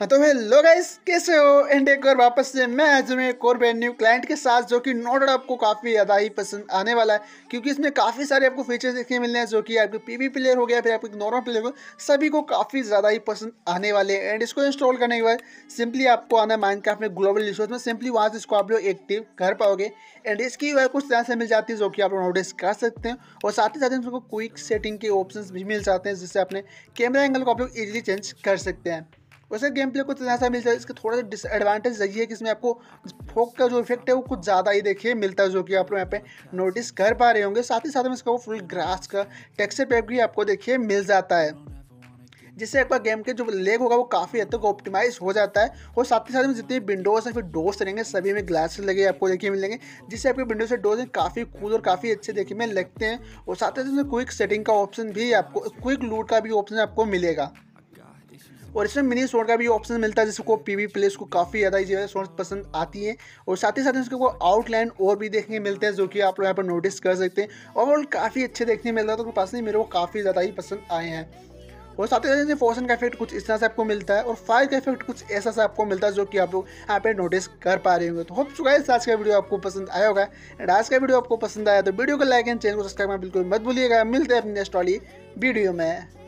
हाँ तो hello guys कैसे हो एंड एक बार वापस से मैं आज हूँ एक और ब्रांड न्यू क्लाइंट के साथ जो कि नो डाउट आपको काफ़ी ज़्यादा ही पसंद आने वाला है क्योंकि इसमें काफ़ी सारे आपको फीचर्स देखने मिलने हैं जो कि आपके पीवी प्लेयर हो गया फिर आपके नॉर्मल प्लेयर हो सभी को काफ़ी ज़्यादा ही पसंद आने वाले हैं एंड इसको इंस्टॉल करने के बाद सिंपली आपको आना माइंड क्राफ्ट में ग्लोबल रिसोर्स में सिंपली वहाँ से इसको आप लोग एक्टिव कर पाओगे एंड इसकी वह कुछ तरह से मिल जाती है जो कि आप लोग नोटिस कर सकते हैं और साथ ही साथ इसको क्विक सेटिंग के ऑप्शन भी मिल जाते हैं जिससे अपने कैमरा एंगल को आप लोग ईजिली चेंज कर सकते हैं वैसे गेम प्ले को तो ऐसा मिलता है इसका थोड़ा सा डिसएडवांटेज यही है कि इसमें आपको फोक का जो इफेक्ट है वो कुछ ज़्यादा ही देखिए मिलता है जो कि आप लोग यहाँ पे नोटिस कर पा रहे होंगे साथ ही साथ में इसका वो फुल ग्रास का टेक्सचर पैक भी आपको देखिए मिल जाता है जिससे एक बार गेम के जो लेग होगा वो काफ़ी हद तक ऑप्टिमाइज हो जाता है और साथ ही साथ में जितने विंडोज़ हैं फिर डोर्स रहेंगे सभी में ग्लासेस लगे आपको देखिए मिलेंगे जिससे आपके विंडोज से डोर्स काफ़ी कूल और काफ़ी अच्छे देखने में लगते हैं और साथ ही साथ में क्विक सेटिंग का ऑप्शन भी आपको क्विक लूट का भी ऑप्शन आपको मिलेगा और इसमें मिनी सोन का भी ऑप्शन मिलता है जिसको पी वी प्लेस को काफ़ी ज़्यादा है सोन पसंद आती है और साथ ही साथ को आउटलाइन और भी देखने मिलते हैं जो कि आप लोग यहाँ पर नोटिस कर सकते हैं ओवरऑल काफ़ी अच्छे देखने मिलता है तो पास नहीं मेरे को काफ़ी ज़्यादा ही पसंद आए हैं और साथ ही साथ फोर्सन का इफेक्ट कुछ इस तरह से आपको मिलता है और फायर का इफेक्ट कुछ ऐसा सा आपको मिलता है जो कि आप लोग यहाँ पे नोटिस कर पा रहे होंगे तो होप चुका है आज का वीडियो आपको पसंद आया होगा एंड आज का वीडियो आपको पसंद आया तो वीडियो को लाइक एंड चैनल को सब्सक्राइब बिल्कुल मत भूलिएगा मिलते हैं अपने नेक्स्ट वाली वीडियो में